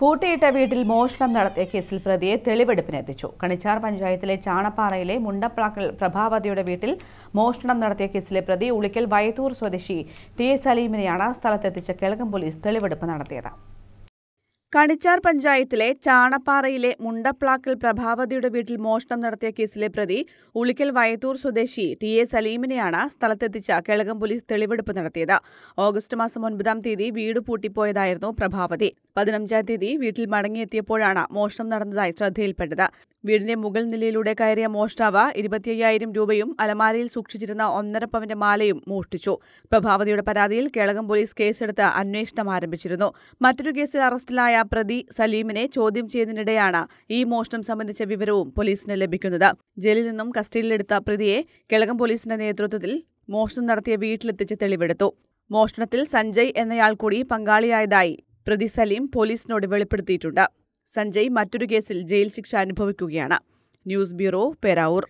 പൂട്ടിയിട്ട വീട്ടിൽ മോഷണം നടത്തിയ കേസിൽ പ്രതിയെ തെളിവെടുപ്പിനെത്തിച്ചു കണിച്ചാർ പഞ്ചായത്തിലെ ചാണപ്പാറയിലെ മുണ്ടപ്ലാക്കൽ പ്രഭാവതിയുടെ വീട്ടിൽ മോഷണം നടത്തിയ കേസിലെ പ്രതി ഉളിക്കൽ വയത്തൂർ സ്വദേശി ടി എ സലീമിനെയാണ് സ്ഥലത്തെത്തിച്ച കിഴക്കൻ പോലീസ് തെളിവെടുപ്പ് നടത്തിയത് കണിച്ചാർ പഞ്ചായത്തിലെ ചാണപ്പാറയിലെ മുണ്ടപ്ലാക്കൽ പ്രഭാവതിയുടെ വീട്ടിൽ മോഷണം നടത്തിയ കേസിലെ പ്രതി ഉളിക്കൽ വയത്തൂർ സ്വദേശി ടി എ സലീമിനെയാണ് സ്ഥലത്തെത്തിച്ച കേളകം പോലീസ് തെളിവെടുപ്പ് നടത്തിയത് ഓഗസ്റ്റ് മാസം ഒൻപതാം തീയതി വീട് പൂട്ടിപ്പോയതായിരുന്നു പ്രഭാവതി പതിനഞ്ചാം തീയതി വീട്ടിൽ മടങ്ങിയെത്തിയപ്പോഴാണ് മോഷണം നടന്നതായി ശ്രദ്ധയിൽപ്പെട്ടത് വീടിന്റെ മുകൾ നിലയിലൂടെ കയറിയ മോഷ്ടാവ് ഇരുപത്തിയ്യായിരം രൂപയും അലമാരയിൽ സൂക്ഷിച്ചിരുന്ന ഒന്നര പവന്റെ മാലയും മോഷ്ടിച്ചു പ്രഭാവതിയുടെ പരാതിയിൽ കേളകം പോലീസ് കേസെടുത്ത് അന്വേഷണം ആരംഭിച്ചിരുന്നു മറ്റൊരു കേസിൽ അറസ്റ്റിലായ പ്രതി സലീമിനെ ചോദ്യം ചെയ്യുന്നതിനിടെയാണ് ഈ മോഷണം സംബന്ധിച്ച വിവരവും പോലീസിന് ലഭിക്കുന്നത് ജയിലിൽ നിന്നും കസ്റ്റഡിയിലെടുത്ത പ്രതിയെ കേളകം പോലീസിന്റെ നേതൃത്വത്തിൽ മോഷണം നടത്തിയ വീട്ടിലെത്തിച്ച് തെളിവെടുത്തു മോഷണത്തിൽ സഞ്ജയ് എന്നയാൾ കൂടി പങ്കാളിയായതായി പ്രതി സലീം പോലീസിനോട് വെളിപ്പെടുത്തിയിട്ടുണ്ട് സഞ്ജയ് മറ്റൊരു കേസിൽ ജയിൽ ശിക്ഷ അനുഭവിക്കുകയാണ് ന്യൂസ് ബ്യൂറോ പേരാവൂർ